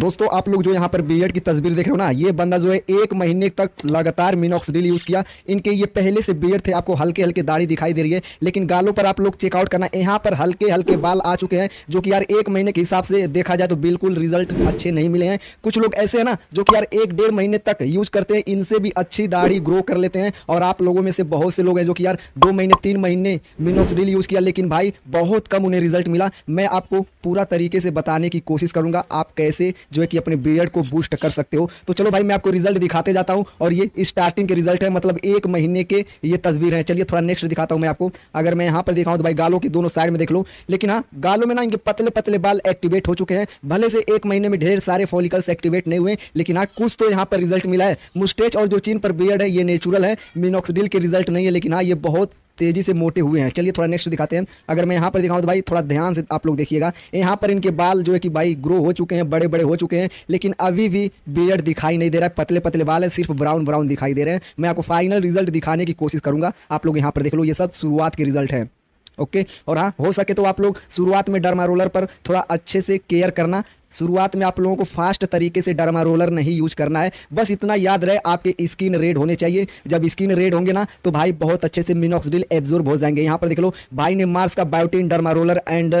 दोस्तों आप लोग जो यहाँ पर बीएड की तस्वीर देख रहे हो ना ये बंदा जो है एक महीने तक लगातार डील यूज़ किया इनके ये पहले से बीएड थे आपको हल्के हल्के दाढ़ी दिखाई दे रही है लेकिन गालों पर आप लोग चेकआउट करना यहाँ पर हल्के हल्के बाल आ चुके हैं जो कि यार एक महीने के हिसाब से देखा जाए तो बिल्कुल रिजल्ट अच्छे नहीं मिले हैं कुछ लोग ऐसे हैं ना जो कि यार एक डेढ़ महीने तक यूज करते हैं इनसे भी अच्छी दाढ़ी ग्रो कर लेते हैं और आप लोगों में से बहुत से लोग हैं जो कि यार दो महीने तीन महीने डील यूज़ किया लेकिन भाई बहुत कम उन्हें रिजल्ट मिला मैं आपको पूरा तरीके से बताने की कोशिश करूँगा आप कैसे जो है कि अपने बियर्ड को बूस्ट कर सकते हो तो चलो भाई मैं आपको रिजल्ट दिखाते जाता हूँ और ये स्टार्टिंग के रिजल्ट है मतलब एक महीने के ये तस्वीर है चलिए थोड़ा नेक्स्ट दिखाता हूँ मैं आपको अगर मैं यहाँ पर दिखाऊँ तो भाई गालों की दोनों साइड में देख लो लेकिन हाँ गालों में ना इनके पतले पतले बाल एक्टिवेट हो चुके हैं भले से एक महीने में ढेर सारे फॉलिकल्स एक्टिवेट नहीं हुए लेकिन हाँ कुछ तो यहाँ पर रिजल्ट मिला है मुस्टेज और जो चीन पर बियर्ड है ये नेचुरल है मीनोक्सडिल के रिजल्ट नहीं है लेकिन हाँ ये बहुत तेज़ी से मोटे हुए हैं चलिए थोड़ा नेक्स्ट दिखाते हैं अगर मैं यहाँ पर दिखाऊँ तो भाई थोड़ा ध्यान से आप लोग देखिएगा यहाँ पर इनके बाल जो है कि भाई ग्रो हो चुके हैं बड़े बड़े हो चुके हैं लेकिन अभी भी बियर्ड दिखाई नहीं दे रहा है पतले पतले बाल है सिर्फ ब्राउन ब्राउन दिखाई दे रहे हैं मैं आपको फाइनल रिजल्ट दिखाने की कोशिश करूँगा आप लोग यहाँ पर देख लो ये सब शुरुआत के रिजल्ट है ओके और हाँ हो सके तो आप लोग शुरुआत में डर्मा रोलर पर थोड़ा अच्छे से केयर करना शुरुआत में आप लोगों को फास्ट तरीके से डरमा रोलर नहीं यूज करना है बस इतना याद रहे आपके स्किन रेड होने चाहिए जब स्किन रेड होंगे ना तो भाई बहुत अच्छे से मिनोक्सडिल एब्जॉर्ब हो जाएंगे यहाँ पर देख लो भाई ने मार्स का biotin derma roller and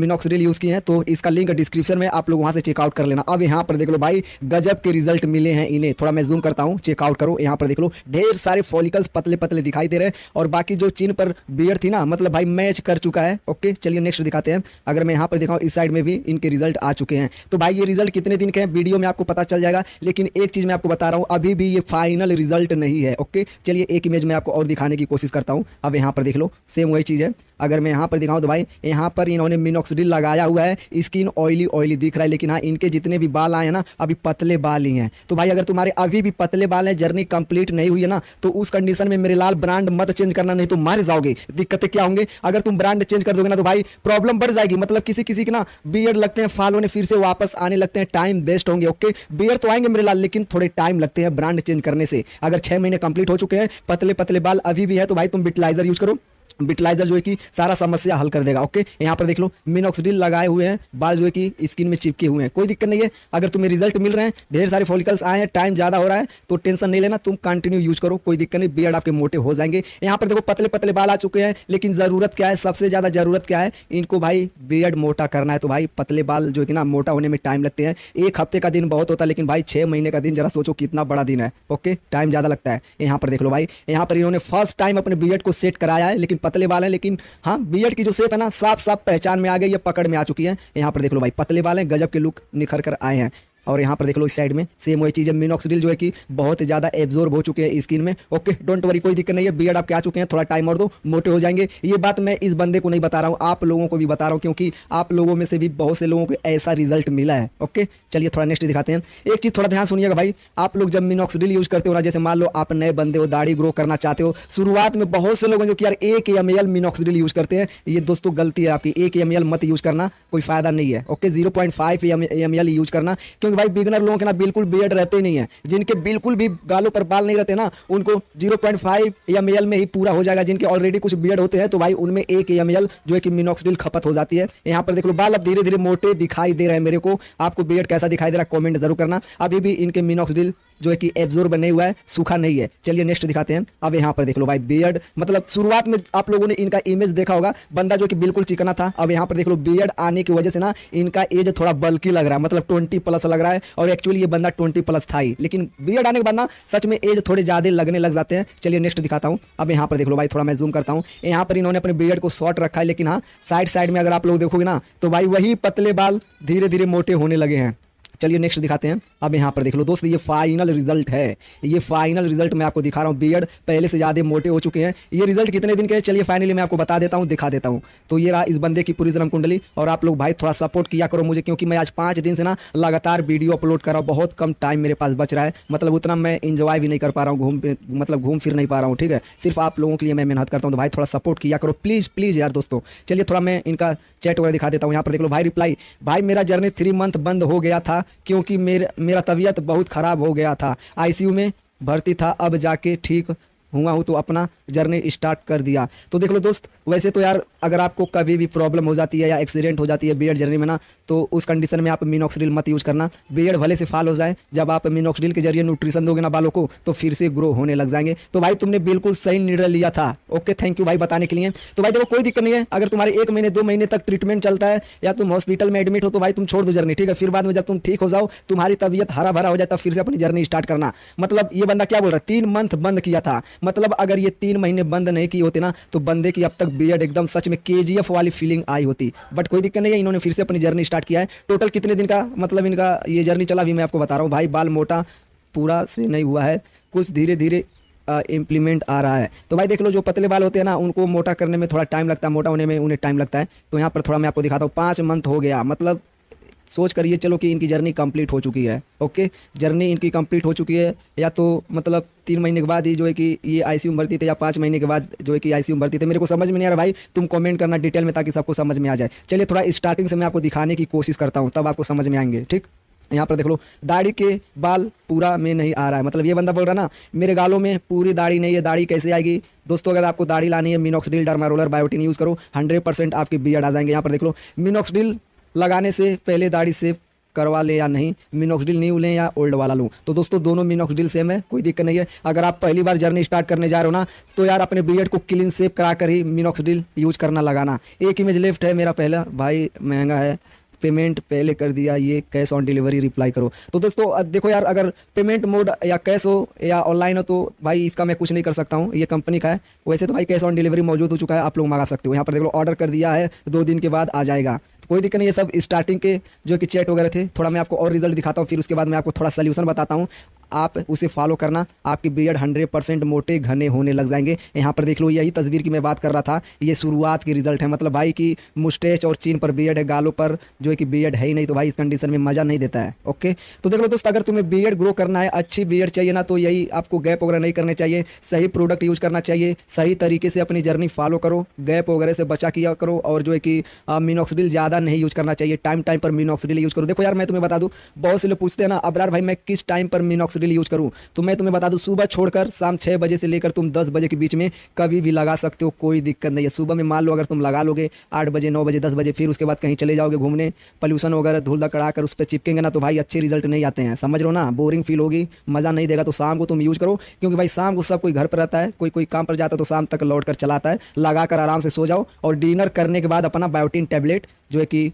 minoxidil use किए हैं तो इसका लिंक डिस्क्रिप्शन में आप लोग वहाँ से चेकआउट कर लेना अब यहाँ पर देख लो भाई गजब के रिजल्ट मिले हैं इन्हें थोड़ा मैं जूम करता हूँ चेकआउट करो यहाँ पर देख लो ढेर सारे फॉलिकल्स पतले पतले दिखाई दे रहे हैं और बाकी जो चिन पर बियर थी ना मतलब भाई मैच कर चुका है ओके चलिए नेक्स्ट दिखाते हैं अगर मैं यहाँ पर दिखाऊँ इस साइड में भी इनके रिजल्ट आ चुके हैं हैं तो भाई ये रिजल्ट कितने दिन के हैं वीडियो में आपको पता चल जाएगा लेकिन एक चीज़ मैं आपको बता रहा हूँ अभी भी ये फाइनल रिजल्ट नहीं है ओके चलिए एक इमेज में आपको और दिखाने की कोशिश करता हूँ अब यहाँ पर देख लो सेम वही चीज़ है अगर मैं यहाँ पर दिखाऊँ तो भाई यहाँ पर इन्होंने मिनोक्सडिल लगाया हुआ है स्किन ऑयली ऑयली दिख रहा है लेकिन हाँ इनके जितने भी बाल आए हैं ना अभी पतले बाल ही हैं तो भाई अगर तुम्हारे अभी भी पतले बाल हैं जर्नी कंप्लीट नहीं हुई है ना तो उस कंडीशन में मेरे लाल ब्रांड मत चेंज करना नहीं तो मार जाओगे दिक्कतें क्या होंगे अगर तुम ब्रांड चेंज कर दोगे ना तो भाई प्रॉब्लम बढ़ जाएगी मतलब किसी किसी के ना बियड लगते हैं फाल होने फिर से वापस आने लगते हैं टाइम वेस्ट होंगे ओके बियड तो आएंगे मेरे लाल लेकिन थोड़े टाइम लगते हैं ब्रांड चेंज करने से अगर छह महीने कंप्लीट हो चुके हैं पतले पतले बाल अभी भी है तो भाई तुम बिटलाइजर यूज करो बिटलाइजर जो है कि सारा समस्या हल कर देगा ओके यहाँ पर देख लो मिनोक्सिडिल लगाए हुए हैं बाल जो है कि स्किन में चिपके हुए हैं कोई दिक्कत नहीं है अगर तुम्हें रिजल्ट मिल रहे हैं ढेर सारे फॉलिकल्स आए हैं टाइम ज़्यादा हो रहा है तो टेंशन नहीं लेना तुम कंटिन्यू यूज करो कोई दिक्कत नहीं बियड आपके मोटे हो जाएंगे यहाँ पर देखो पतले पतले बाल आ चुके हैं लेकिन ज़रूरत क्या है सबसे ज़्यादा ज़रूरत क्या है इनको भाई बियड मोटा करना है तो भाई पतले बाल जो कि ना मोटा होने में टाइम लगते हैं एक हफ्ते का दिन बहुत होता है लेकिन भाई छः महीने का दिन जरा सोचो कितना बड़ा दिन है ओके टाइम ज़्यादा लगता है यहाँ पर देख लो भाई यहाँ पर इन्होंने फर्स्ट टाइम अपने बियड को सेट कराया है लेकिन पतले बाल हैं लेकिन हाँ बी की जो सेप है ना साफ साफ पहचान में आ गई है पकड़ में आ चुकी है यहाँ पर देख लो भाई पतले बाल हैं गजब के लुक निखर कर आए हैं और यहाँ पर देख लो इस साइड में सेम वही चीज़ है मिनोक्सिडिल जो है कि बहुत ज़्यादा एब्जॉर्ब हो चुके हैं स्किन में ओके डोंट वरी कोई दिक्कत नहीं है बियड आपके आ चुके हैं थोड़ा टाइम और दो मोटे हो जाएंगे ये बात मैं इस बंदे को नहीं बता रहा हूँ आप लोगों को भी बता रहा हूँ क्योंकि आप लोगों में से भी बहुत से लोगों को ऐसा रिजल्ट मिला है ओके चलिए थोड़ा नेक्स्ट दिखाते हैं एक चीज़ थोड़ा ध्यान सुनिएगा भाई आप लोग जब मिनोक्सिडिल यूज़ करते हो ना जैसे मान लो आप नए बंदे हो दाढ़ी ग्रो करना चाहते हो शुरुआत में बहुत से लोग हैं जो कि यार एक एम एल मिनोक्सिडिल यूज़ करते हैं ये दोस्तों गलती है आपकी एक एम एल मत यूज़ करना कोई फ़ायदा नहीं है okay zero point five M L use करना क्योंकि क्योंकि भाई बिगनर लोगों के ना बिल्कुल बियड रहते ही नहीं है जिनके बिल्कुल भी गालों पर बाल नहीं रहते ना उनको zero point five M L में ही पूरा हो जाएगा जिनके ऑलरेडी कुछ बियड होते हैं तो भाई उनमें एक एम एल जो है कि मिनोक्सिडिल खपत हो जाती है यहाँ पर देख लो बाल अब धीरे धीरे मोटे दिखाई दे रहे हैं मेरे को आपको बियड कैसा दिखाई दे रहा है कॉमेंट जरूर करना अभी भी इनके मिनोक्सिडिल जो है कि एब्जॉर्ब नहीं हुआ है सूखा नहीं है चलिए नेक्स्ट दिखाते हैं अब यहाँ पर देख लो भाई बियर्ड मतलब शुरुआत में आप लोगों ने इनका इमेज देखा होगा बंदा जो कि बिल्कुल चिकना था अब यहाँ पर देख लो बियर्ड आने की वजह से ना इनका एज थोड़ा बल्कि लग रहा है मतलब ट्वेंटी प्लस लग रहा है और एक्चुअली ये बंदा ट्वेंटी प्लस था ही लेकिन बियड आने के बाद ना सच में एज थोड़े ज़्यादा लगने लग जाते हैं चलिए नेक्स्ट दिखाता हूँ अब यहाँ पर देख लो भाई थोड़ा मैं जूम करता हूँ यहाँ पर इन्होंने अपने बियड को शॉर्ट रखा है लेकिन हाँ साइड साइड में अगर आप लोग देखोगे ना तो भाई वही पतले बाल धीरे धीरे मोटे होने लगे हैं चलिए नेक्स्ट दिखाते हैं अब यहाँ पर देख लो दोस्त ये फाइनल रिजल्ट है ये फाइनल रिजल्ट मैं आपको दिखा रहा हूँ बियड पहले से ज़्यादा मोटे हो चुके हैं ये रिजल्ट कितने दिन के हैं चलिए फाइनली मैं आपको बता देता हूँ दिखा देता हूँ तो ये रहा इस बंदे की पूरी जन्म कुंडली और आप लोग भाई थोड़ा सपोर्ट किया करो मुझे क्योंकि मैं आज पाँच दिन से ना लगातार वीडियो अपलोड कर रहा हूँ बहुत कम टाइम मेरे पास बच रहा है मतलब उतना मैं इंजॉय भी नहीं कर पा रहा हूँ घूम मतलब घूम फिर नहीं पा रहा हूँ ठीक है सिर्फ आप लोगों के लिए मैं मेहनत करता हूँ तो भाई थोड़ा सपोर्ट किया करो प्लीज़ प्लीज़ यार दोस्तों चलिए थोड़ा मैं इनका चैट वगैरह दिखा देता हूँ यहाँ पर देख लो भाई रिप्लाई भाई मेरा जर्नी थ्री मंथ बंद हो गया था क्योंकि मेरा मेरा तबीयत बहुत ख़राब हो गया था आईसीयू में भर्ती था अब जाके ठीक हुआ हूँ तो अपना जर्नी स्टार्ट कर दिया तो देख लो दोस्त वैसे तो यार अगर आपको कभी भी प्रॉब्लम हो जाती है या एक्सीडेंट हो जाती है बियड जर्नी में ना तो उस कंडीशन में आप मीनोक्सडिल मत यूज़ करना बियड भले से फाल हो जाए जब आप मीनोक्सडिल के जरिए न्यूट्रिशन दोगे ना बालों को तो फिर से ग्रो होने लग जाएंगे तो भाई तुमने बिल्कुल सही निर्णय लिया था ओके थैंक यू भाई बताने के लिए तो भाई देखो कोई दिक्कत नहीं है अगर तुम्हारे एक महीने दो महीने तक ट्रीटमेंट चलता है या तुम हॉस्पिटल में एडमिट हो तो भाई तुम छोड़ दो जर्नी ठीक है फिर बाद में जब तुम ठीक हो जाओ तुम्हारी तबियत हरा भरा हो जाए तब फिर से अपनी जर्नी स्टार्ट करना मतलब ये बंदा क्या बोल रहा है तीन मंथ बंद किया था मतलब अगर ये तीन महीने बंद नहीं की होते ना तो बंदे की अब तक बीएड एकदम सच में के वाली फीलिंग आई होती बट कोई दिक्कत नहीं है इन्होंने फिर से अपनी जर्नी स्टार्ट किया है टोटल कितने दिन का मतलब इनका ये जर्नी चला भी मैं आपको बता रहा हूँ भाई बाल मोटा पूरा से नहीं हुआ है कुछ धीरे धीरे इम्प्लीमेंट आ रहा है तो भाई देख लो जो पतले बाल होते हैं ना उनको मोटा करने में थोड़ा टाइम लगता है मोटा होने में उन्हें टाइम लगता है तो यहाँ पर थोड़ा मैं आपको दिखाता हूँ पाँच मंथ हो गया मतलब सोच कर चलो कि इनकी जर्नी कंप्लीट हो चुकी है ओके जर्नी इनकी कंप्लीट हो चुकी है या तो मतलब तीन महीने के बाद ही जो है कि ये आई सी भरती थे या पाँच महीने के बाद जो है कि आई सी भरती थे मेरे को समझ में नहीं आ रहा भाई तुम कमेंट करना डिटेल में ताकि सबको समझ में आ जाए चलिए थोड़ा स्टार्टिंग से मैं आपको दिखाने की कोशिश करता हूँ तब आपको समझ में आएंगे ठीक यहाँ पर देख लो दाढ़ी के बाल पूरा में नहीं आ रहा है मतलब ये बंदा बोल रहा ना मेरे गालों में पूरी दाढ़ी नहीं है दाढ़ी कैसे आएगी दोस्तों अगर आपको दाढ़ी लानी है मिनोक्सडिल रोलर बायोटिन यूज़ करो हंड्रेड परसेंट आपकी बियड आ जाएंगे यहाँ पर देख लो मिनोक्सडिल लगाने से पहले दाढ़ी सेव करवा लें या नहीं मिनोक्सडिल न्यू लें या ओल्ड वाला लूँ तो दोस्तों दोनों मिनोक्सडिल सेम है कोई दिक्कत नहीं है अगर आप पहली बार जर्नी स्टार्ट करने जा रहे हो ना तो यार अपने बियड को क्लीन सेव करा कर ही मिनोक्सडिल यूज करना लगाना एक इमेज लेफ्ट है मेरा पहला भाई महंगा है पेमेंट पहले कर दिया ये कैश ऑन डिलीवरी रिप्लाई करो तो दोस्तों देखो यार अगर पेमेंट मोड या कैश हो या ऑनलाइन हो तो भाई इसका मैं कुछ नहीं कर सकता हूँ ये कंपनी का है वैसे तो भाई कैश ऑन डिलीवरी मौजूद हो चुका है आप लोग मंगा सकते हो यहाँ पर देख लो ऑर्डर कर दिया है दो दिन के बाद आ जाएगा कोई दिक्कत नहीं है सब स्टार्टिंग के जो कि चैट वगैरह थे थोड़ा मैं आपको और रिजल्ट दिखाता हूँ फिर उसके बाद मैं आपको थोड़ा सोल्यूशन बताता हूँ आप उसे फॉलो करना आपकी बियड हंड्रेड परसेंट मोटे घने होने लग जाएंगे यहाँ पर देख लो यही तस्वीर की मैं बात कर रहा था ये शुरुआत के रिजल्ट है मतलब भाई की मुस्टेच और चीन पर बियड है गालों पर जो है कि बियड है ही नहीं तो भाई इस कंडीशन में मज़ा नहीं देता है ओके तो देख लो दोस्त अगर तुम्हें बियर्ड ग्रो करना है अच्छी बियर्ड चाहिए ना तो यही आपको गैप वगैरह नहीं करने चाहिए सही प्रोडक्ट यूज करना चाहिए सही तरीके से अपनी जर्नी फॉलो करो गैप वगैरह से बचा किया करो और जो है कि मीनोक्सडिल ज़्यादा नहीं यूज़ करना चाहिए टाइम टाइम पर मीनॉक्सिडिल यूज़ करूँ देखो यार मैं तुम्हें बता दूँ बहुत से लोग पूछते हैं ना अबरार भाई मैं किस टाइम पर मीनॉक्सिडिल यूज़ करूँ तो मैं तुम्हें बता दूँ सुबह छोड़कर शाम छः बजे से लेकर तुम दस बजे के बीच में कभी भी लगा सकते हो कोई दिक्कत नहीं है सुबह में मान लो अगर तुम लगा लोगे आठ बजे नौ बजे दस बजे फिर उसके बाद कहीं चले जाओगे घूमने पॉल्यूशन वगैरह धूल दकड़ा कर उस पर चिपकेंगे ना तो भाई अच्छे रिजल्ट नहीं आते हैं समझ लो ना बोरिंग फील होगी मज़ा नहीं देगा तो शाम को तुम यूज़ करो क्योंकि भाई शाम को सब कोई घर पर रहता है कोई कोई काम पर जाता है तो शाम तक लौट कर चलाता है लगाकर आराम से सो जाओ और डिनर करने के बाद अपना बायोटिन टैबलेट जो है कि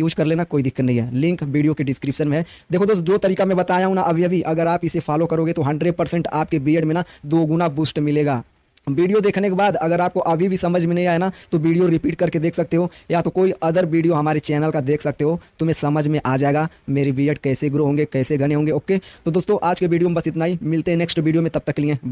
यूज कर लेना कोई दिक्कत नहीं है लिंक वीडियो के डिस्क्रिप्शन में है देखो दोस्त जो तरीका मैं बताया हूँ ना अभी अभी अगर आप इसे फॉलो करोगे तो हंड्रेड आपके बी में ना दो गुना बूस्ट मिलेगा वीडियो देखने के बाद अगर आपको अभी भी समझ में नहीं आया ना तो वीडियो रिपीट करके देख सकते हो या तो कोई अदर वीडियो हमारे चैनल का देख सकते हो तो तुम्हें समझ में आ जाएगा मेरी बी कैसे ग्रो होंगे कैसे घने होंगे ओके तो दोस्तों आज के वीडियो में बस इतना ही मिलते हैं नेक्स्ट वीडियो में तब तक लिए